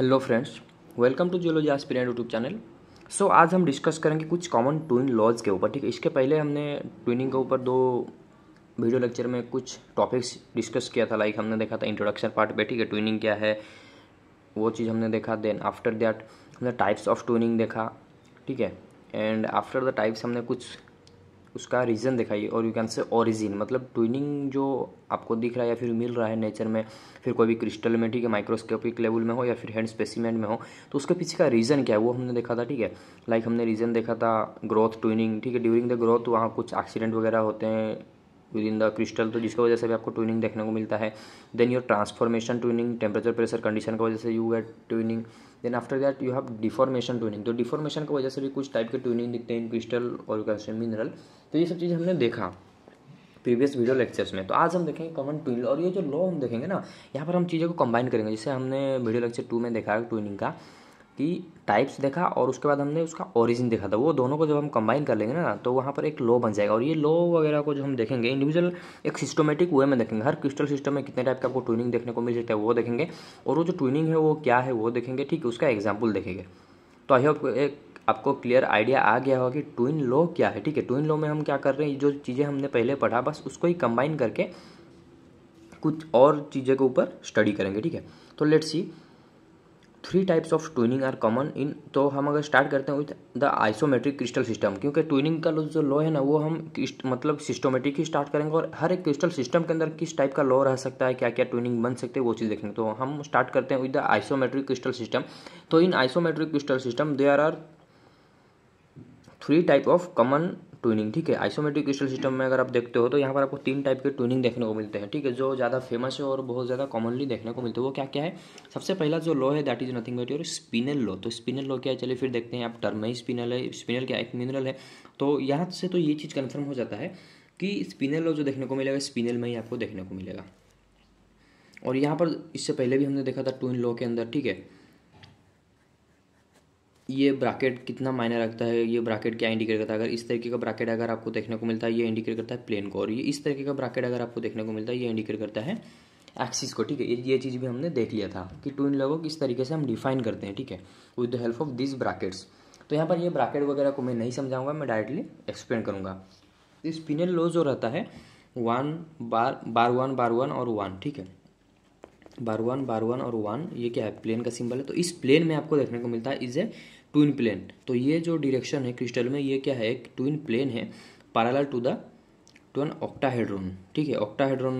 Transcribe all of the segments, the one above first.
hello friends welcome to geology aspirant YouTube channel so आज हम discuss करेंगे कुछ कॉमन ट्विन लॉज के ऊपर ठीक है इसके पहले हमने ट्विनिंग के ऊपर दो वीडियो लेक्चर में कुछ टॉपिक्स डिस्कस किया था लाइक हमने देखा था इंट्रोडक्शन पार्ट पे ठीक है ट्विनिंग क्या है वो चीज़ हमने देखा देन आफ्टर दैट हमने टाइप्स ऑफ ट्विनिंग देखा ठीक है एंड आफ्टर द टाइप्स हमने कुछ उसका रीज़न दिखाइए और यू कैन से ओरिजिन मतलब ट्विनिंग जो आपको दिख रहा है या फिर मिल रहा है नेचर में फिर कोई भी क्रिस्टल में ठीक है माइक्रोस्कोपिक लेवल में हो या फिर हैंड स्पेसिमेंट में हो तो उसके पीछे का रीज़न क्या है वो हमने देखा था ठीक है लाइक हमने रीज़न देखा था ग्रोथ ट्विनिंग ठीक है ड्यूरिंग द ग्रोथ वहाँ कुछ एक्सीडेंट वगैरह होते हैं विद इन द क्रिस्टल तो जिसकी वजह से भी आपको ट्विनिंग देखने को मिलता है then your transformation twinning temperature pressure condition की वजह से you get twinning then after that you have deformation twinning तो डिफॉर्मेशन की वजह से भी कुछ टाइप के ट्विनिंग दिखते हैं क्रिस्टल और कैल्शियम मिनरल तो ये सब चीज़ हमने देखा प्रीवियस वीडियो लेक्चर्स में तो आज हम देखेंगे कॉमन ट्विल और ये जो लॉ हम देखेंगे ना यहाँ पर हम चीज़ों को कंबाइन करेंगे जैसे हमने वीडियो लेक्चर टू में देखा है ट्विनिंग का की टाइप्स देखा और उसके बाद हमने उसका ओरिजिन देखा था वो दोनों को जब हम कंबाइन कर लेंगे ना तो वहाँ पर एक लॉ बन जाएगा और ये लॉ वगैरह को जो हम देखेंगे इंडिविजुअल एक सिस्टमेटिक वे में देखेंगे हर क्रिस्टल सिस्टम में कितने टाइप का आपको ट्विनिंग देखने को मिल सकता है वो देखेंगे और वो जो ट्विनिंग है वो क्या है वो देखेंगे ठीक है उसका एग्जाम्पल देखेंगे तो आई होप एक आपको क्लियर आइडिया आ गया होगा कि ट्विन लो क्या है ठीक है ट्विन लो में हम क्या कर रहे हैं जो चीज़ें हमने पहले पढ़ा बस उसको ही कंबाइन करके कुछ और चीज़ें के ऊपर स्टडी करेंगे ठीक है तो let's see three types of twinning are common in तो हम अगर स्टार्ट करते हैं with the isometric crystal system क्योंकि ट्विनिंग का जो लॉ है ना वो हम मतलब सिस्टोमेटिक ही स्टार्ट करेंगे और हर एक क्रिस्टल सिस्टम के अंदर किस टाइप का लॉ रह सकता है क्या क्या ट्विनिंग बन सकते हैं वो चीज़ देखेंगे तो हम स्टार्ट करते हैं with the isometric crystal system तो in isometric crystal system are are three type of common twinning ठीक है आइसोमेट्रिक क्रिस्टल सिस्टम में अगर आप देखते हो तो यहाँ पर आपको तीन टाइप के ट्यूनिंग देखने को मिलते हैं ठीक है जो ज़्यादा फेमस है और बहुत ज़्यादा कॉमनली देखने को मिलते हैं वो क्या क्या है सबसे पहला जो लो है that is nothing but your spinel law तो स्पिनल लो क्या है चलिए फिर देखते हैं आप टर्म ही स्पिनल है स्पिनल क्या एक मिनरल है तो यहाँ से तो ये चीज़ कन्फर्म हो जाता है कि स्पिनल लो जो देखने को मिलेगा स्पिनल में ही आपको देखने को मिलेगा और यहाँ पर इससे पहले भी हमने देखा था ट्विन लो के अंदर ठीक है ये ब्राकेट कितना मायने रखता है ये ब्राकेट क्या इंडिकेट करता है अगर इस तरीके का ब्राकेट अगर आपको देखने को मिलता है ये इंडिकेट करता है प्लेन को और ये इस तरीके का ब्राकेट अगर आपको देखने को मिलता है ये इंडिकेट करता है एक्सिस को ठीक है ये चीज़ भी हमने देख लिया था कि टू इन लव को किस तरीके से हम डिफाइन करते हैं ठीक है with the help of this brackets तो यहाँ पर ये ब्राकेट वगैरह को मैं नहीं समझाऊंगा मैं डायरेक्टली एक्सप्लेन करूँगा तो स्पिनल लो जो रहता है one bar bar one bar one और वन ठीक है बार वन बार वन और वन ये क्या है प्लेन का सिंबल है तो इस प्लेन में आपको देखने को मिलता है इज ए ट्विन प्लेन तो ये जो डिरेक्शन है क्रिस्टल में ये क्या है एक ट्विन प्लेन है parallel to the twin octahedron ठीक है ऑक्टाहेड्रोन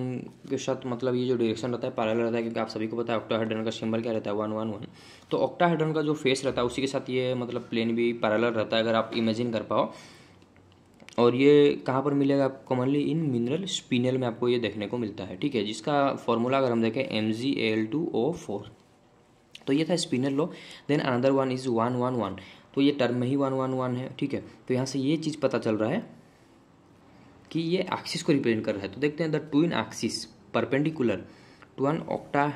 के साथ मतलब ये जो डायरेक्शन रहता है पैरेलल रहता है क्योंकि आप सभी को पता है ऑक्टाहेड्रोन का सिंबल क्या रहता है वन वन वन तो ऑक्टाहेड्रोन का जो फेस रहता है उसी के साथ ये मतलब प्लेन भी पैरेलल रहता है अगर आप इमेजिन कर पाओ और ये कहाँ पर मिलेगा आप कॉमनली इन मिनरल स्पिनल में आपको ये देखने को मिलता है ठीक है जिसका फॉर्मूला अगर हम देखें M G L two O four तो ये था spinel law then another one is one one one तो ये टर्म में ही वन वन वन है ठीक है तो यहाँ से ये चीज़ पता चल रहा है कि ये एक्सिस को रिप्रेजेंट कर रहा है तो देखते हैं the to in axis perpendicular to an 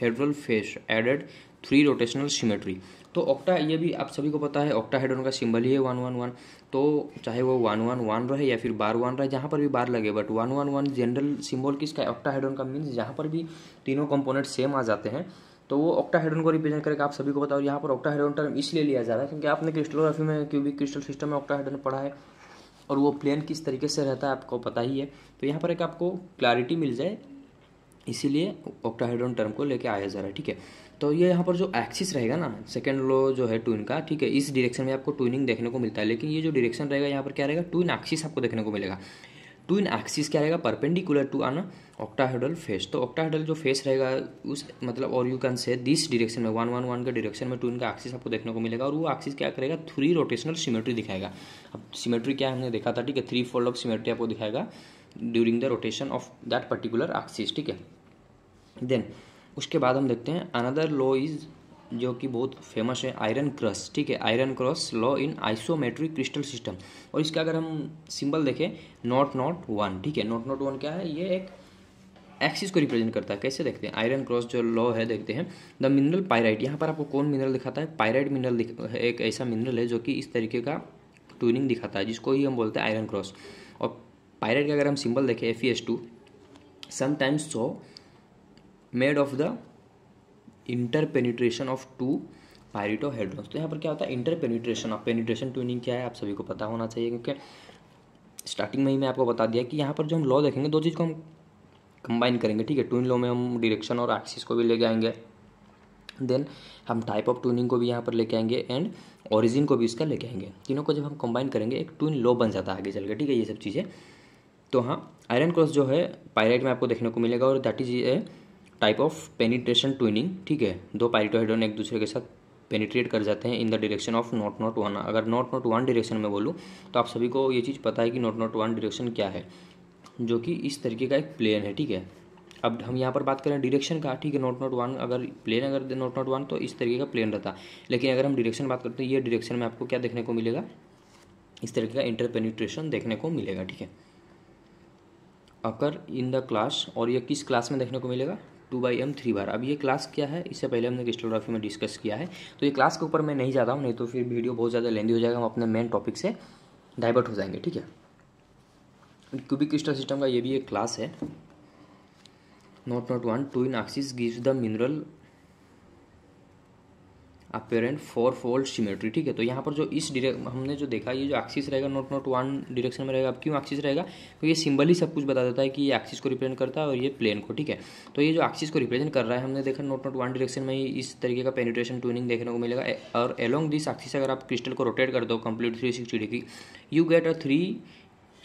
octahedral face added three rotational symmetry तो ऑक्टा ये भी आप सभी को पता है ऑक्टा हेड्रोन का सिंबल ही है वन वन वन तो चाहे वो वन वन वन रहे या फिर बार वन रहे जहाँ पर भी बार लगे but one one one general symbol किसका ऑक्टा हेड्रोन का मीन्स जहाँ पर भी तीनों कंपोनेंट सेम आ जाते हैं तो वो ऑक्टाहाइड्रोन को रिप्रेजेंट करेगा आप सभी को बताओ यहाँ पर ऑक्टाहेड्रॉन टर्म इसलिए लिया जा रहा है क्योंकि आपने क्रिस्टलोग्राफी में क्योंकि क्रिस्टल सिस्टम में ऑक्टाहेड्रॉन पढ़ा है और वो प्लेन किस तरीके से रहता है आपको पता ही है तो यहाँ पर एक आपको क्लैरिटी मिल जाए इसीलिए ऑक्टाहाइड्रोन टर्म को लेके आया जा रहा है ठीक है तो ये यहाँ पर जो एक्सिस रहेगा ना सेकेंड लो जो है ट्विन का ठीक है इस डायरेक्शन में आपको ट्विनिंग देखने को मिलता है लेकिन ये जो डायरेक्शन रहेगा यहाँ पर क्या रहेगा ट्विन एक्सिस आपको देखने को मिलेगा टू इन एक्सिस क्या रहेगा परपेंडिकुलर टू आना ऑक्टाहेडल फेस तो ऑक्टाहेडल जो फेस रहेगा उस मतलब और you can say this direction में वन वन वन के डिरेक्शन में टू इनका एक्सिस आपको देखने को मिलेगा और वो एक्सिस क्या करेगा थ्री रोटेशनल सिमेट्री दिखाएगा अब सिमेट्री क्या हमने देखा था ठीक है थ्री फोल्ड ऑफ सिमेट्री आपको दिखाएगा during the rotation of that particular axis ठीक है देन उसके बाद हम देखते हैं अनदर लॉ इज जो कि बहुत फेमस है आयरन क्रॉस ठीक है iron cross law in isometric crystal system और इसका अगर हम सिंबल देखें नॉट नॉट वन ठीक है नॉट नॉट वन क्या है ये एक एक्सिस को रिप्रेजेंट करता है कैसे देखते हैं आयरन क्रॉस जो लॉ है देखते हैं द मिनरल पायराइट यहाँ पर आपको कौन मिनरल दिखाता है पायराइट मिनरल एक ऐसा मिनरल है जो कि इस तरीके का ट्यूनिंग दिखाता है जिसको ही हम बोलते हैं आयरन क्रॉस और पायराइट का अगर हम सिंबल देखें F E S two sometimes so made of the interpenetration of two pyritohedrons तो यहाँ पर क्या होता है इंटरपेनिट्रेशन ऑफ पेनिट्रेशन ट्यूनिंग क्या है आप सभी को पता होना चाहिए क्योंकि स्टार्टिंग में ही मैं आपको बता दिया कि यहाँ पर जो हम लॉ देखेंगे दो चीज़ को हम कंबाइन करेंगे ठीक है ट्विन लॉ में हम डिरेक्शन और एक्सिस को भी लेके आएंगे देन हम टाइप ऑफ ट्यूनिंग को भी यहाँ पर लेके आएंगे एंड ओरिजिन को भी इसका लेके आएंगे तीनों को जब हम कंबाइन करेंगे एक ट्विन लॉ बन जाता है आगे चल के ठीक है ये सब चीज़ें तो हाँ आयरन क्रॉस जो है पायराइट में आपको देखने को मिलेगा और that is a type of penetration twinning ठीक है दो पाइटोहेड्रॉन एक दूसरे के साथ पेनिट्रेट कर जाते हैं in the direction of naught not one अगर नॉट नॉट वन डायरेक्शन में बोलूँ तो आप सभी को ये चीज़ पता है कि नॉट नॉट वन डायरेक्शन क्या है जो कि इस तरीके का एक प्लेन है ठीक है अब हम यहाँ पर बात करें डायरेक्शन का ठीक है नोट नॉट वन अगर प्लेन अगर नोट नॉट वन तो इस तरीके का प्लेन रहता लेकिन अगर हम डायरेक्शन बात करते हैं ये डायरेक्शन में आपको क्या देखने को मिलेगा इस तरीके का इंटरपेनिट्रेशन देखने को मिलेगा ठीक है अकर इन द क्लास और ये किस क्लास में देखने को मिलेगा two by M three bar अब ये क्लास क्या है इससे पहले हमने क्रिस्टोग्राफी में डिस्कस किया है तो ये क्लास के ऊपर मैं नहीं जाता हूँ नहीं तो फिर वीडियो बहुत ज़्यादा लेंदी हो जाएगा हम अपने मेन टॉपिक से डाइवर्ट हो जाएंगे ठीक है क्यूबिक क्रिस्टल सिस्टम का ये भी एक क्लास है naught naught one two in axis gives the mineral apparent four fold symmetry ठीक है तो यहाँ पर जो इस डिरेक्ट हमने जो देखा ये जो एक्सिस रहेगा नोट नोट वन डिरेक्शन में रहेगा अब क्यों एक्सिस रहेगा क्योंकि ये सिंबल ही सब कुछ बता देता है कि ये एक्सिस को रिप्रेजेंट करता है और ये प्लेन को ठीक है तो ये जो एक्सिस को रिप्रेजेंट कर रहा है हमने देखा नोट नोट वन डिरेक्शन में ही इस तरीके का पेनिट्रेशन ट्यूनिंग देखने को मिलेगा और एलोंग दिस एक्सिस अगर आप क्रिस्टल को रोटेट कर दो complete three sixty degree you get a three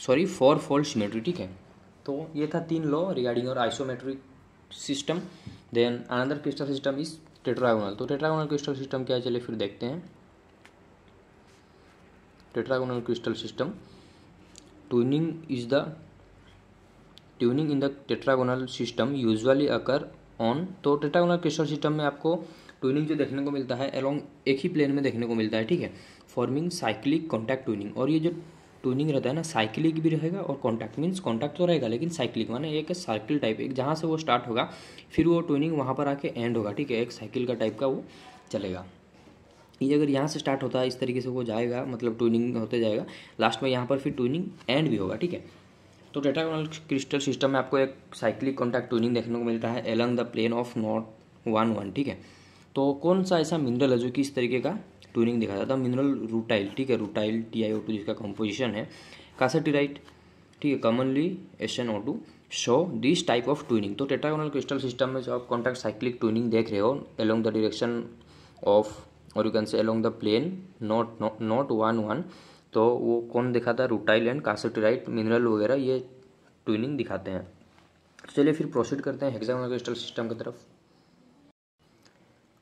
sorry four fold symmetry ठीक है तो ये था तीन लॉ रिगार्डिंग और isometric system then another crystal system is tetragonal तो टेट्रागोनल क्रिस्टल सिस्टम क्या है चलिए फिर देखते हैं tetragonal crystal system twinning is the twinning in the tetragonal system usually occur on तो टेट्रागोनल क्रिस्टल सिस्टम में आपको ट्यूनिंग जो देखने को मिलता है अलोंग एक ही प्लेन में देखने को मिलता है ठीक है फॉर्मिंग साइक्लिक कॉन्टैक्ट ट्यूनिंग और ये जो ट्यूनिंग रहता है ना साइकिलिक भी रहेगा और कॉन्टैक्ट मीन्स कॉन्टैक्ट तो रहेगा लेकिन साइकिलिक माने एक साइकिल टाइप एक जहाँ से वो स्टार्ट होगा फिर वो ट्यूनिंग वहाँ पर आके एंड होगा ठीक है एक साइकिल का टाइप का वो चलेगा ये अगर यहाँ से स्टार्ट होता है इस तरीके से वो जाएगा मतलब ट्यूनिंग होते जाएगा लास्ट में यहाँ पर फिर ट्यूनिंग एंड भी होगा ठीक है तो डेटा क्रिस्टल सिस्टम में आपको एक साइक्लिक कॉन्टैक्ट ट्यूनिंग देखने को मिलता है along the plane of naught one one ठीक है तो कौन सा ऐसा मिनरल है जो कि इस तरीके का ट्यूरिंग दिखाता था मिनरल रूटाइल ठीक है rutile T I O two जिसका कंपोजिशन है कासेटीराइट ठीक है commonly S N O two show this type of twinning तो टेटागोनल क्रिस्टल सिस्टम में जो आप कॉन्टैक्ट साइक्लिक ट्यूनिंग देख रहे हो अलोंग द डायरेक्शन ऑफ और you can say along the plane nought not one one तो वो कौन दिखाता है रूटाइल एंड कासेटेराइट मिनरल वगैरह ये ट्यूनिंग दिखाते हैं तो चलिए फिर प्रोसीड करते हैं हेक्सागोनल क्रिस्टल सिस्टम की तरफ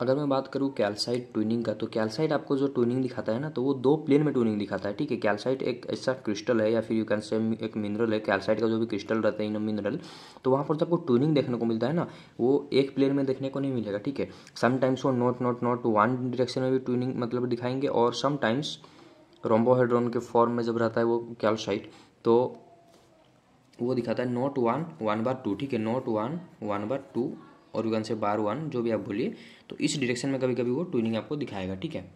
अगर मैं बात करूँ कैल्साइट ट्यूनिंग का तो कैल्साइट आपको जो ट्यूनिंग दिखाता है ना तो वो दो प्लेन में ट्यूनिंग दिखाता है ठीक है कैल्साइट एक ऐसा क्रिस्टल है या फिर यू कैन से एक मिनरल है कैल्साइट का जो भी क्रिस्टल रहता है इन मिनरल तो वहाँ पर जब आपको ट्यूनिंग देखने को मिलता है ना वो एक प्लेन में देखने को नहीं मिलेगा ठीक है समटाइम्स वो nought nought not one direction में भी ट्यूनिंग मतलब दिखाएंगे और समटाइम्स रोम्बोहाइड्रोन के फॉर्म में जब रहता है वो कैल्साइट तो वो दिखाता है nought one one bar two ठीक है nought one one bar two और you can say bar one जो भी आप बोलिए तो इस डिरेक्शन में कभी कभी वो ट्यूनिंग आपको दिखाएगा ठीक है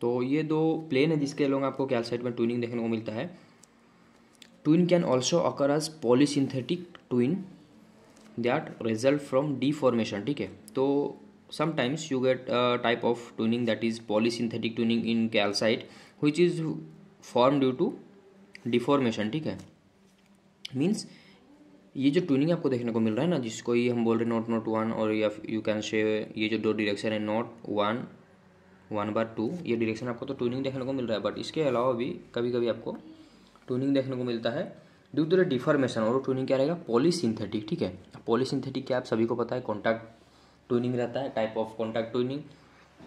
तो ये दो प्लेन है जिसके लोग आपको साइड में ट्यूनिंग देखने को मिलता है twin can also occur as polysynthetic twin that result from deformation ठीक है तो sometimes you get type of twinning that is polysynthetic polysynthentic in calcite which is form due to deformation ठीक है means ये जो tuning आपको देखने को मिल रहा है ना जिसको ये हम बोल रहे हैं नोट नोट वन और या यू कैन से ये जो दो डिरेक्शन है nought one one bar two ये डिरेक्शन आपको तो ट्यूनिंग देखने को मिल रहा है बट इसके अलावा भी कभी कभी आपको ट्यूनिंग देखने को मिलता है ड्यू टू द डिफॉर्मेशन और ट्यूनिंग क्या रहेगा पॉलीसिंथेटिक ठीक है पॉलीसिंथेटिक क्या आप सभी को पता है कॉन्टैक्ट ट्यूनिंग रहता है टाइप ऑफ कॉन्टैक्ट ट्यूनिंग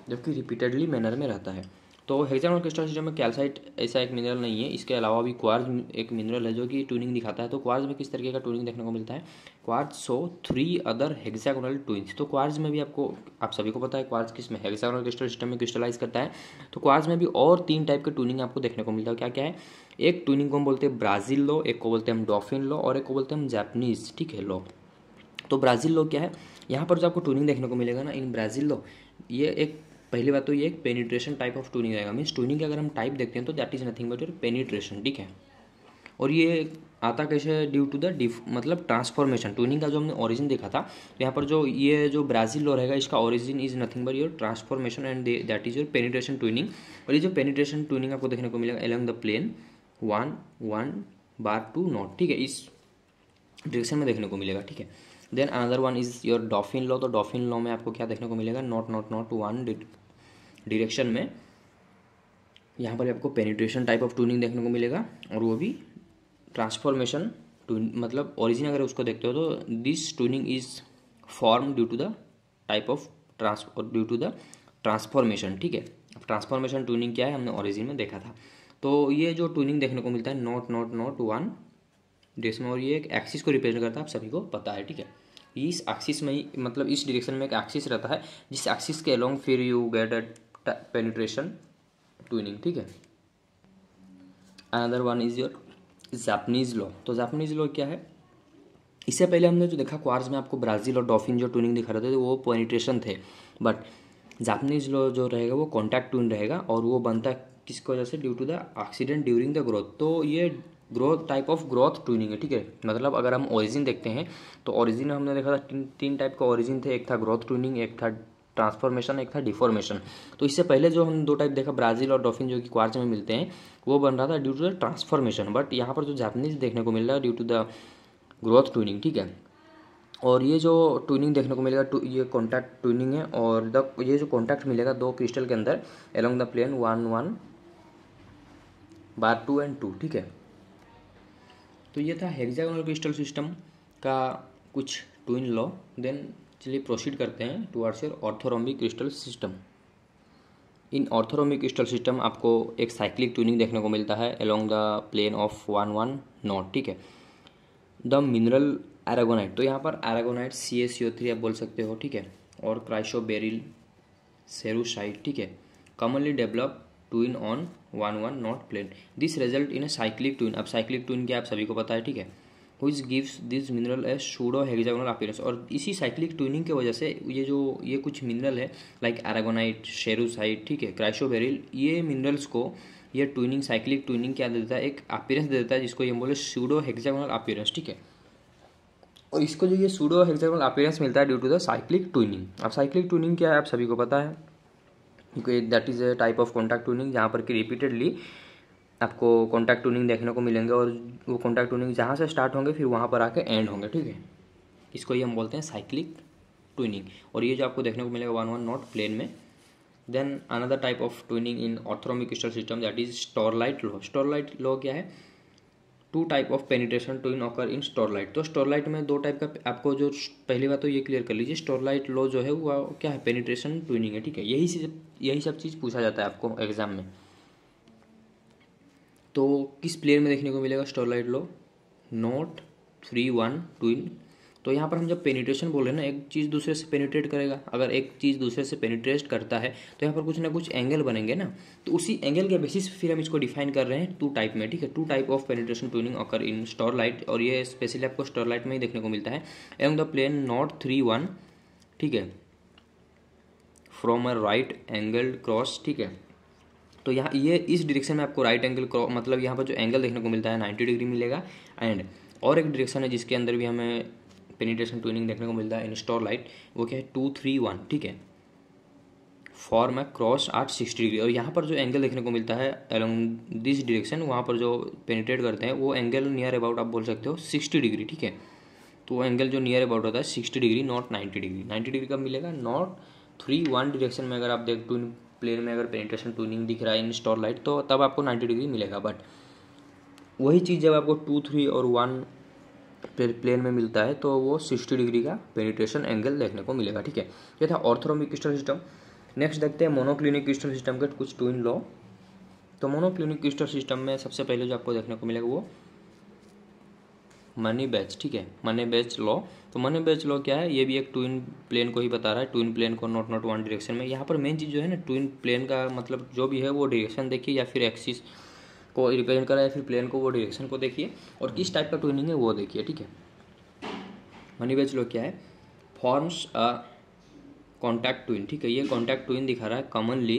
जबकि रिपीटेडली मैनर में रहता है तो हेक्सागोनल क्रिस्टल सिस्टम में कैल्साइट ऐसा एक मिनरल नहीं है इसके अलावा भी क्वार्ज एक मिनरल है जो कि ट्यूनिंग दिखाता है तो क्वार्ज में किस तरीके का ट्यूनिंग देखने को मिलता है quartz so three other hexagonal twins तो क्वार्ज में भी आपको आप सभी को पता है क्वार्ज किस में हेक्सागोनल क्रिस्टल सिस्टम में क्रिस्टलाइज करता है तो क्वार्ज में भी और तीन टाइप के ट्यूनिंग आपको देखने को मिलता है क्या क्या है एक ट्यूनिंग को हम बोलते हैं ब्राज़ील लो एक को बोलते हैं हम डॉफिन लो और एक को बोलते हैं हम जैपनीज ठीक है लो तो ब्राज़ील लो क्या है यहाँ पर जो आपको ट्यूनिंग देखने को मिलेगा ना इन ब्राज़ील लो ये एक पहली बात तो ये एक पेनिट्रेशन टाइप ऑफ ट्यूनिंग आएगा मीन्स ट्यूनिंग के अगर हम टाइप देखते हैं तो that is nothing but your penetration ठीक है और ये आता कैसे ड्यू टू द डिफ मतलब ट्रांसफॉर्मेशन ट्यूनिंग का जो हमने ओरिजिन देखा था यहाँ पर जो ये जो ब्राज़ील लो रहेगा इसका origin is nothing but your transformation and that is your penetration twinning और ये जो पेनिट्रेशन ट्यूनिंग आपको देखने को मिलेगा along the plane one one bar two nought ठीक है इस डायरेक्शन में देखने को मिलेगा ठीक है then another one is your Dauphine law तो डॉफिन लॉ में आपको क्या देखने को मिलेगा nought nought not one direction में यहाँ पर आपको पेनिट्रेशन टाइप ऑफ ट्यूनिंग देखने को मिलेगा और वो भी ट्रांसफॉर्मेशन टून मतलब ओरिजिन अगर उसको देखते हो तो this twinning is form due to the type of trans due to the transformation ठीक है अब ट्रांसफॉर्मेशन ट्यूनिंग क्या है हमने ओरिजिन में देखा था तो ये जो ट्यूनिंग देखने को मिलता है nought nought not one direction में और ये एक एक्सिस को रिप्रेजेंट करता है आप सभी को पता है ठीक है इस एक्सिस में ही मतलब इस डिरेक्शन में एक एक्सिस रहता है जिस एक्सिस के अलॉन्ग फिर you get a penetration twinning ठीक है another one is your Japanese law तो जापनीज लॉ क्या है इससे पहले हमने जो देखा क्वार्स में आपको ब्राज़ील और डॉफिन जो ट्विनिंग दिखा रहे थे वो पेनिट्रेशन थे बट जापनीज लॉ जो रहेगा वो कॉन्टैक्ट ट्विन रहेगा और वो बनता है किसकी वजह से due to the accident during the growth तो ये growth type of growth twinning है ठीक है मतलब अगर हम ओरिजिन देखते हैं तो ओरिजिन में हमने देखा था तीन तीन टाइप का ओरिजिन थे एक था ग्रोथ ट्विनिंग एक था ट्रांसफॉर्मेशन एक था डिफॉर्मेशन तो इससे पहले जो हम दो टाइप देखा ब्राजील और डॉफिन जो कि क्वार्च में मिलते हैं वो बन रहा था due to the transformation but यहाँ पर जो जापनीज देखने को मिल रहा है due to the growth twinning ठीक है और ये जो ट्विनिंग देखने को मिलेगा ये कॉन्टैक्ट ट्विनिंग है और द ये जो कॉन्टैक्ट मिलेगा दो क्रिस्टल के अंदर along the plane one one bar two and two ठीक है तो ये था हेक्सागोनल क्रिस्टल सिस्टम का कुछ ट्विन लॉ देन चलिए प्रोसीड करते हैं towards your orthorhombic crystal system in orthorhombic crystal system आपको एक साइक्लिक ट्विनिंग देखने को मिलता है along the plane of one one nought ठीक है द मिनरल एरागोनाइट तो यहाँ पर aragonite C S O three आप बोल सकते हो ठीक है और क्राइशोबेरिल सेरोसाइट ठीक है commonly develop twin on one one nought plane this result in a cyclic twin अब साइक्लिक ट्विन क्या आप सभी को पता है ठीक है which gives this mineral a pseudo hexagonal appearance और इसी साइक्लिक ट्विनिंग की वजह से ये जो ये कुछ मिनरल है लाइक एरागोनाइट शेरूसाइट ठीक है क्राइशोबेरिल ये मिनरल्स को ये ट्विनिंग साइक्लिक ट्विनिंग क्या देता है एक अपीयरेंस देता है जिसको ये बोले शूडो हेक्सागोनल अपीयरेंस ठीक है और इसको जो ये सूडो हेक्सागोनल अपीयरेंस मिलता है due to the cyclic twinning अब साइक्लिक ट्विनिंग क्या है आप सभी को पता है that is a type of contact twinning जहाँ पर कि रिपीटेडली आपको कॉन्टैक्ट ट्यूनिंग देखने को मिलेंगे और वो कॉन्टैक्ट ट्यूनिंग जहाँ से स्टार्ट होंगे फिर वहाँ पर आके एंड होंगे ठीक है इसको ही हम बोलते हैं साइक्लिक ट्यूनिंग और ये जो आपको देखने को मिलेगा वन वन नॉट प्लेन में then another type of twinning in orthorhombic crystal system that is staurolite law staurolite law क्या है two type of penetration twin occur in staurolite तो स्टोरलाइट में दो टाइप का आपको जो पहली बात तो ये क्लियर कर लीजिए स्टोरलाइट लॉ जो है वो क्या है पेनिट्रेशन ट्विनिंग है ठीक है यही सब यही सब चीज़ पूछा जाता है आपको एग्जाम में तो किस प्लेयर में देखने को मिलेगा staurolite law nought three one twin तो यहाँ पर हम जब पेनिट्रेशन बोल रहे हैं ना एक चीज़ दूसरे से पेनिट्रेट करेगा अगर एक चीज़ दूसरे से पेनिट्रेट करता है तो यहाँ पर कुछ ना कुछ एंगल बनेंगे ना तो उसी एंगल के बेसिस फिर हम इसको डिफाइन कर रहे हैं टू टाइप में ठीक है two type of penetration twinning occur in staurolite और ये स्पेशली आपको स्टोर लाइट में ही देखने को मिलता है along the plane nought three one ठीक है from a right angle cross ठीक है तो यहाँ ये इस डिरेक्शन में आपको राइट एंगल मतलब यहाँ पर जो एंगल देखने को मिलता है नाइन्टी डिग्री मिलेगा एंड और एक डायरेक्शन है जिसके अंदर भी हमें पेनिट्रेशन ट्विनिंग देखने को मिलता है इन लाइट वो क्या है टू थ्री वन ठीक है फॉर्म है क्रॉस आठ सिक्सटी डिग्री और यहाँ पर जो एंगल देखने को मिलता है अलोंग दिस डिरेक्शन वहाँ पर जो पेनिट्रेट करते हैं वो एंगल नियर अबाउट आप बोल सकते हो सिक्सटी डिग्री ठीक है तो वो एंगल जो नियर अबाउट होता है sixty degree not ninety degree ninety degree कब मिलेगा नॉट थ्री वन डिरेक्शन में अगर आप देख टू प्लेन में अगर पेनिट्रेशन ट्विनिंग दिख रहा है इन स्टॉल लाइट तो तब आपको नाइन्टी डिग्री मिलेगा बट वही चीज़ जब आपको टू थ्री और वन प्लेन में मिलता है तो वो सिक्सटी डिग्री का पेनिट्रेशन एंगल देखने को मिलेगा ठीक है ये था ऑर्थोरोमिक क्रिस्टल सिस्टम नेक्स्ट देखते हैं मोनोक्लिनिक क्रिस्टल सिस्टम के कुछ ट्विन लॉ तो मोनोक्लिनिक क्रिस्टल सिस्टम में सबसे पहले जो आपको देखने को मिलेगा वो मनी बैच ठीक है मनी बैच लॉ तो मनी बैच लॉ क्या है ये भी एक ट्विन प्लेन को ही बता रहा है ट्विन प्लेन को नॉट नॉट वन डिरेक्शन में यहाँ पर मेन चीज़ जो है ना ट्विन प्लेन का मतलब जो भी है वो डिरेक्शन देखिए या फिर एक्सिस को रिप्रेजेंट करा रहा है फिर प्लेन को वो डिरेक्शन को देखिए और किस टाइप का ट्विनिंग है वो देखिए ठीक है मनी बेच लो क्या है फॉर्म्स अ कॉन्टैक्ट ट्विन ठीक है ये कॉन्टैक्ट ट्विन दिखा रहा है commonly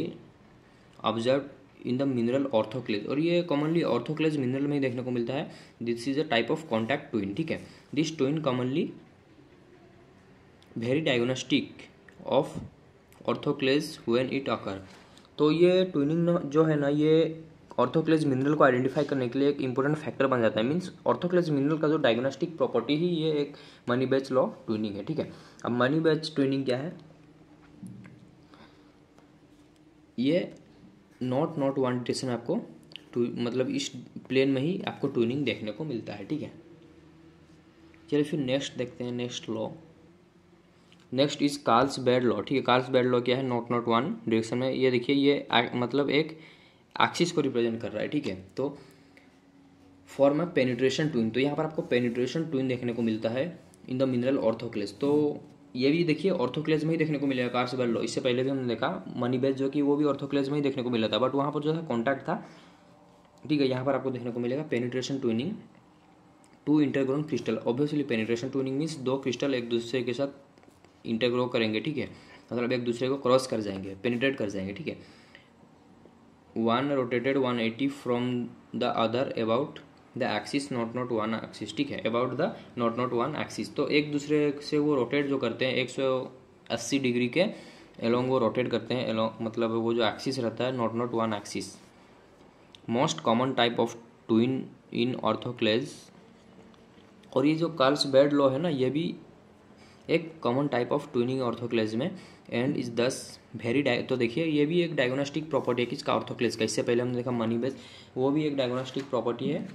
observe in the mineral orthoclase और ये कॉमनली ऑर्थोक्लेज मिनरल में ही देखने को मिलता है this is a type of contact twin ठीक है this twin commonly very diagnostic of orthoclase when it occur तो ये ट्विनिंग जो है ना ये ऑर्थोक्लेज मिनरल को आइडेंटिफाई करने के लिए एक इंपॉर्टेंट फैक्टर बन जाता है मीन्स ऑर्थोक्लेज मिनरल का जो डायग्नोस्टिक प्रॉपर्टी ही ये एक मनी बैच लॉ ट्विनिंग है ठीक है अब मनी बैच ट्विनिंग क्या है ये नॉट नॉट वन डिटेशन आपको टू मतलब इस प्लेन में ही आपको ट्विनिंग देखने को मिलता है ठीक है चलिए फिर नेक्स्ट देखते हैं next law next is Carlsbad law ठीक है कार्ल्स बैड लॉ क्या है नॉट नॉट वन डिरेक्शन में ये देखिए ये आ, मतलब एक एक्सिस को रिप्रेजेंट कर रहा है ठीक है तो फॉर्म है पेनिट्रेशन ट्विन तो यहाँ पर आपको पेनिट्रेशन ट्विन देखने को मिलता है इन द मिनरल ऑर्थोक्लेस तो ये भी देखिए ऑर्थोक्लेज में ही देखने को मिलेगा कार्सिबल लॉ इससे पहले भी हमने देखा मनी बेस जो कि वो भी ऑर्थोक्लेज में ही देखने को मिला था बट वहाँ पर जो है कॉन्टैक्ट था ठीक है यहाँ पर आपको देखने को मिलेगा penetration twinning two intergrown crystal obviously penetration twinning means दो क्रिस्टल एक दूसरे के साथ इंटरग्रो करेंगे ठीक है मतलब एक दूसरे को क्रॉस कर जाएंगे पेनिट्रेट कर जाएंगे ठीक है one rotated 180 from the other about the axis nought not one axis ठीक है about the nought not one axis तो एक दूसरे से वो रोटेट जो करते हैं एक सौ अस्सी डिग्री के एलोंग वो रोटेट करते हैं एलोंग मतलब वो जो एक्सिस रहता है nought not one axis most common type of twin in orthoclase और ये जो कार्ल्स बेड लॉ है ना ये भी एक common type of twinning orthoclase में एंड इज दस वेरी तो देखिए ये भी एक डायग्नोस्टिक प्रॉपर्टी है किसका ऑर्थोक्लेस का इससे पहले हमने देखा मनी बेस वो भी एक डायग्नोस्टिक प्रॉपर्टी है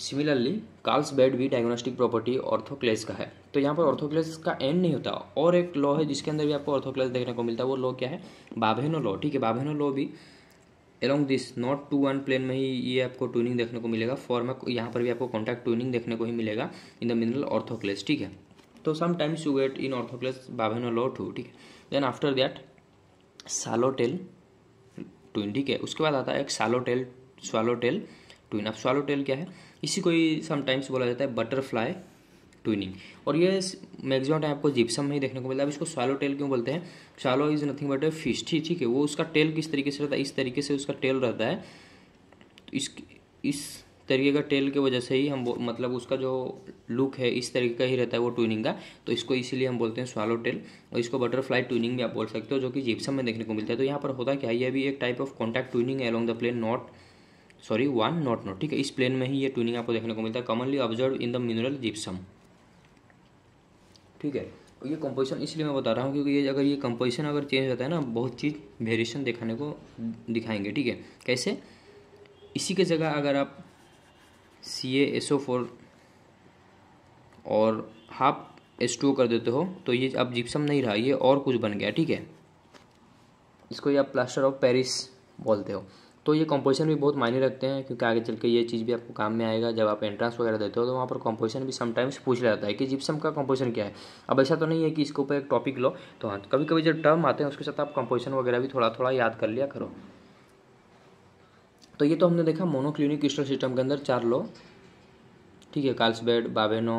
सिमिलरली कार्ल्स बेड भी डायग्नोस्टिक प्रॉपर्टी ऑर्थोक्लेस का है तो यहाँ पर ऑर्थोक्लेस का एंड नहीं होता और एक लॉ है जिसके अंदर भी आपको ऑर्थोक्लेस देखने को मिलता है वो लॉ क्या है बाभेनो लॉ ठीक है बाभेनो लॉ भी along this nought two one plane में ही ये आपको ट्यूनिंग देखने को मिलेगा फॉर्म यहाँ पर भी आपको कॉन्टैक्ट ट्यूनिंग देखने को ही मिलेगा इन द मिनरल ऑर्थोक्लेस ठीक है तो sometimes you get in orthoclase Baveno law too ठीक है then after that swallowtail twin ठीक है उसके बाद आता है एक सालोटेल स्वालोटेल ट्विन अब स्वालोटेल क्या है इसी को ही समटाइम्स बोला जाता है बटरफ्लाई ट्विनिंग और ये मैक्सिमम टाइम आपको जिप्सम में ही देखने को मिलता है अब इसको सालो टेल क्यों बोलते हैं swallow is nothing but a fish ठीक ठीक है वो उसका टेल किस तरीके से रहता है इस तरीके से उसका टेल रहता है तो इस इस तरीके का टेल के वजह से ही हम मतलब उसका जो लुक है इस तरीके का ही रहता है वो ट्विनिंग का तो इसको इसीलिए हम बोलते हैं स्वालो टेल और इसको बटरफ्लाई ट्विनिंग भी आप बोल सकते हो जो कि जिप्सम में देखने को मिलता है तो यहाँ पर होता क्या है यह भी एक टाइप ऑफ कॉन्टैक्ट ट्विनिंग है along the plane nought sorry one nought nought ठीक है इस प्लेन में ही ये ट्विनिंग आपको देखने को मिलता है commonly observe in the mineral gypsum ठीक है ये कंपोजिशन इसलिए मैं बता रहा हूँ क्योंकि ये अगर ये कंपोजिशन अगर चेंज होता है ना बहुत चीज़ वेरिएशन दिखाने को दिखाएंगे ठीक है कैसे इसी के जगह अगर आप सी एस ओ फोर और हाफ एस टू कर देते हो तो ये अब जिप्सम नहीं रहा ये और कुछ बन गया ठीक है इसको ये आप प्लास्टर ऑफ पेरिस बोलते हो तो ये कंपोजिशन भी बहुत मायने रखते हैं क्योंकि आगे चल के ये चीज़ भी आपको काम में आएगा जब आप एंट्रेंस वगैरह देते हो तो वहाँ पर कंपोजिशन भी समटाइम्स पूछ जाता है कि जिप्सम का कंपोजिशन क्या है अब ऐसा तो नहीं है कि इसके ऊपर एक टॉपिक लो तो हाँ कभी कभी जब टर्म आते हैं उसके साथ आप कंपोजिशन वगैरह भी थोड़ा थोड़ा याद कर लिया करो तो ये तो हमने देखा मोनोक्लिनिक क्रिस्टल सिस्टम के अंदर चार लो ठीक है काल्सबेड बाबेनो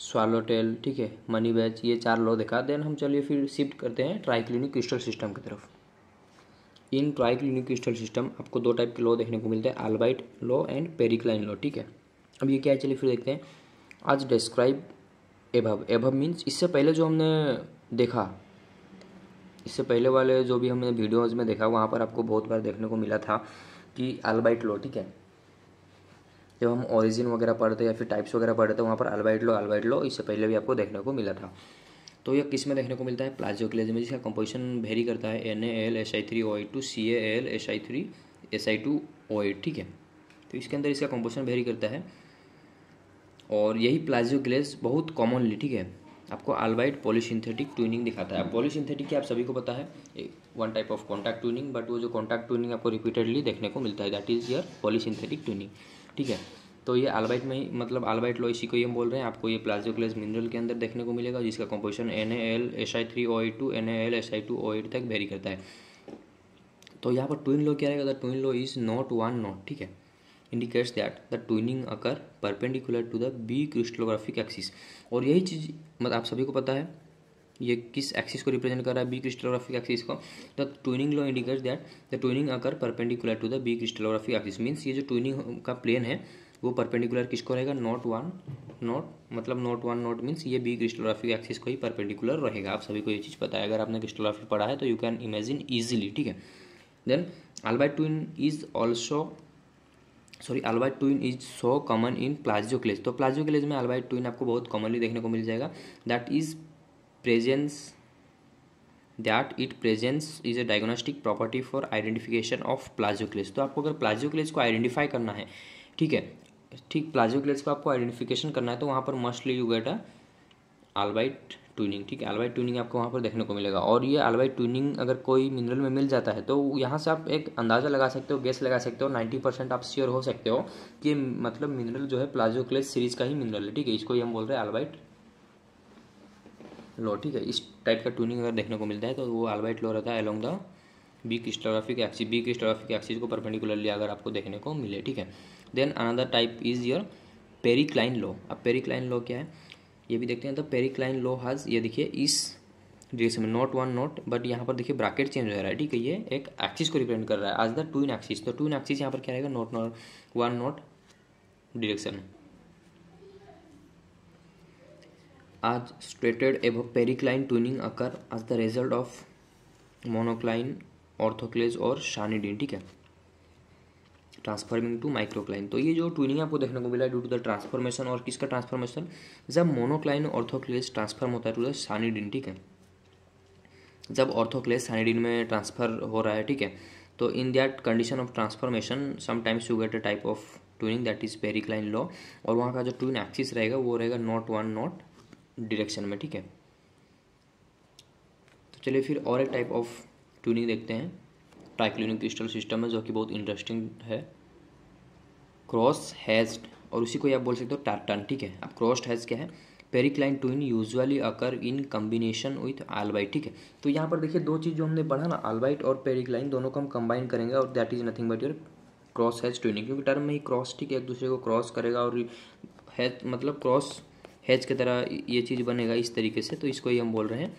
स्वालोटेल ठीक है मनी बैच ये चार लो देखा देन हम चलिए फिर शिफ्ट करते हैं ट्राइक्लिनिक क्रिस्टल सिस्टम की तरफ इन ट्राइक्लिनिक क्रिस्टल सिस्टम आपको दो टाइप के लो देखने को मिलते हैं आलबाइट लो एंड पेरिक्लाइन लो ठीक है अब ये क्या है चलिए फिर देखते हैं आज डिस्क्राइब एभव एभव मीन्स इससे पहले जो हमने देखा इससे पहले वाले जो भी हमने वीडियोज़ में देखा वहाँ पर आपको बहुत बार देखने को मिला था कि अल्बाइट लो ठीक है जब हम ओरिजिन वगैरह पढ़ते या फिर टाइप्स वगैरह पढ़ते हैं वहाँ पर अल्बाइट लो अल्बाइट लो इससे पहले भी आपको देखने को मिला था तो यह किस में देखने को मिलता है प्लाजियोक्लेज में जिसका कंपोजिशन वेरी करता है N A L S I three O I two C A L S I three S I two O I ठीक है तो इसके अंदर इसका कंपोजिशन वेरी करता है और यही प्लाजियोक्लेज बहुत कॉमनली ठीक है आपको आलवाइट पॉलीसिंथेटिक ट्यूनिंग दिखाता है पॉलीसिंथेटिक आप सभी को पता है one type of contact twinning but वो जो कॉन्टैक्ट ट्यूनिंग आपको रिपीटेडली देखने को मिलता है that is your polysynthetic twinning ठीक है तो ये आलवाइट में ही मतलब आलवाइट लो इसी को ये हम बोल रहे हैं आपको ये प्लाजोक्लेज मिनरल के अंदर देखने को मिलेगा जिसका composition N L S I three O eight two N L S I two O eight तक वेरी करता है तो यहाँ पर ट्विन लो क्या रहेगा twin law is nought one nought ठीक है indicates that the twinning occur perpendicular to the B crystallographic axis और यही चीज़ मतलब आप सभी को पता है ये किस एक्सिस को रिप्रेजेंट कर रहा है बी क्रिस्टलोग्राफिक एक्सिस को the twinning law indicates that the twinning occur perpendicular to the B crystallographic axis means ये जो ट्विनिंग का प्लेन है वो परपेंडिकुलर किसको रहेगा नॉट वन नॉट मतलब नॉट वन नॉट मीन्स ये बी क्रिस्टोग्राफिक एक्सिस को ही परपेंडिकुलर रहेगा आप सभी को ये चीज़ पता है अगर आपने क्रिस्टोग्राफी पढ़ा है तो यू कैन इमेजिन ईजिली ठीक है then albite twin is also sorry albite twin is so common in plagioclase तो प्लाजो क्लेज में अल्बाइट ट्विन आपको बहुत कॉमनली देखने को मिल जाएगा that is presence that it presence is a diagnostic property for identification of plagioclase तो आपको अगर प्लाजो क्लेज को आइडेंटिफाई करना है ठीक है ठीक प्लाजो क्लेज को आपको आइडेंटिफिकेशन करना है तो वहाँ पर mostly you get a albite twinning ठीक है एलवाइट ट्यूनिंग आपको वहाँ पर देखने को मिलेगा और ये एलवाइट ट्यूनिंग अगर कोई मिनरल में मिल जाता है तो यहाँ से आप एक अंदाज़ा लगा सकते हो गैस लगा सकते हो नाइन्टी परसेंट आप श्योर हो सकते हो कि मतलब मिनरल जो है प्लाजो क्लेस सीरीज का ही मिनरल है ठीक है इसको ही हम बोल रहे हैं एलवाइट लो ठीक है इस टाइप का ट्यूनिंग अगर देखने को मिलता है तो वो एलवाइट लो रहता है along the B crystallographic axis B crystallographic axis को परपेंडिकुलरली अगर आपको देखने को मिले ठीक है then another type is your pericline law अब पेरिक्लाइन लो क्या है ये भी देखते हैं तो पेरिक्लाइन लो हाज ये देखिए इस डिरेक्शन में नॉट वन नॉट बट यहाँ पर देखिए ब्रैकेट चेंज हो रहा है ठीक है ये एक एक्सिस को रिप्रेजेंट कर रहा है as the to in axis तो टू इन एक्सिस यहाँ पर क्या रहेगा naught not one naught direction as stated एव pericline twinning occur as the result of monocline orthoclase और शानीडीन ठीक है ट्रांसफॉर्मिंग टू माइक्रोक्लाइन तो ये जो ट्विनिंग आपको देखने को मिला ड्यू टू द ट्रांसफॉर्मेशन और किसका ट्रांसफॉर्मेशन जब मोनोक्लाइन ऑर्थोक्लेस ट्रांसफॉर्म होता है टू द सानिडिन ठीक है जब ऑर्थोक्लेस सानिडिन में ट्रांसफर हो रहा है ठीक है तो in that condition of transformation sometimes you get a type of twinning that is pericline law और वहाँ का जो ट्विन एक्सिस रहेगा वो रहेगा नॉट वन नॉट डिरेक्शन में ठीक है तो चलिए फिर और एक टाइप ऑफ ट्यूनिंग देखते हैं ट्राइक्लिनिक क्रिस्टल सिस्टम है जो कि बहुत इंटरेस्टिंग है क्रॉस हैज और उसी को आप बोल सकते हो टार्टन ठीक है अब क्रॉस्ड हैज क्या है pericline twin usually occur in combination with albite ठीक है तो यहाँ पर देखिए दो चीज़ जो हमने पढ़ा ना आलबाइट और पेरिक्लाइन दोनों को हम कंबाइन करेंगे और that is nothing but your cross hatch twinning क्योंकि टर्म में ही क्रॉस ठीक है एक दूसरे को क्रॉस करेगा और हैज मतलब क्रॉस हैज की तरह ये चीज़ बनेगा इस तरीके से तो इसको ही हम बोल रहे हैं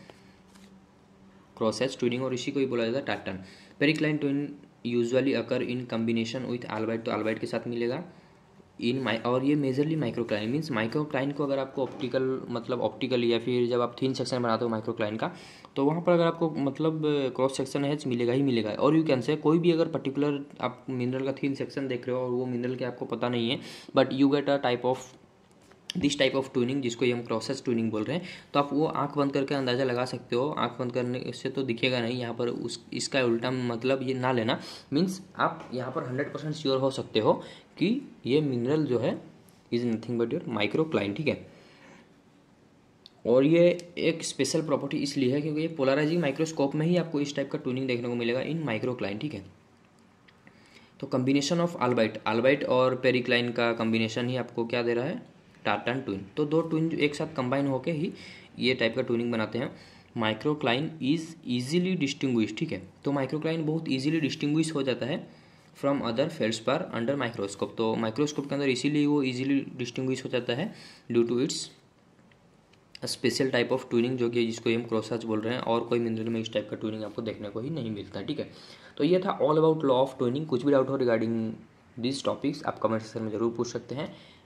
प्रोसेस ट्विनिंग और इसी को ही बोला जाता है टाटन pericline twin usually occur in combination with albite तो एल्बाइट के साथ मिलेगा इन माइ और ये मेजरली माइक्रोक्लाइन मीन्स माइक्रोक्लाइन को अगर आपको ऑप्टिकल मतलब ऑप्टिकल या फिर जब आप थीन सेक्शन बनाते हो माइक्रोक्लाइन का तो वहाँ पर अगर आपको मतलब क्रॉस सेक्शन है मिलेगा ही मिलेगा और यू कैन से कोई भी अगर पर्टिकुलर आप मिनरल का थीन सेक्शन देख रहे हो और वो मिनरल के आपको पता नहीं है but you get a type of this type of twinning जिसको ये हम क्रोसेस ट्यूनिंग बोल रहे हैं तो आप वो आंख बंद करके अंदाज़ा लगा सकते हो आंख बंद करने से तो दिखेगा नहीं यहाँ पर उस इसका उल्टा मतलब ये ना लेना मीन्स आप यहाँ पर हंड्रेड परसेंट श्योर हो सकते हो कि ये मिनरल जो है is nothing but your microcline ठीक है और ये एक स्पेशल प्रॉपर्टी इसलिए है क्योंकि ये पोलराइजिंग माइक्रोस्कोप में ही आपको इस टाइप का ट्यूनिंग देखने को मिलेगा इन माइक्रोक्लाइन ठीक है तो कम्बिनेशन ऑफ आल्बाइट आल्बाइट और पेरिक्लाइन का कम्बिनेशन ही आपको क्या दे रहा है टाटा ट्विन तो दो ट्विन जो एक साथ कंबाइन होकर ही ये टाइप का ट्विनिंग बनाते हैं माइक्रोक्लाइन इज ईजिली डिस्टिंग्विश ठीक है तो माइक्रोक्लाइन बहुत ईजिली डिस्टिंग्विश हो जाता है फ्रॉम अदर फेल्स पर अंडर माइक्रोस्कोप तो माइक्रोस्कोप के अंदर इसीलिए वो ईजिली डिस्टिंग्विश हो जाता है due to its special type of twinning जो कि जिसको हम क्रोसाज बोल रहे हैं और कोई मिनरल में इस टाइप का ट्विनिंग आपको देखने को ही नहीं मिलता ठीक है तो ये था all about law of twinning कुछ भी डाउट हो रिगार्डिंग दिस टॉपिक्स आप कमेंट सेक्शन में जरूर पूछ सकते हैं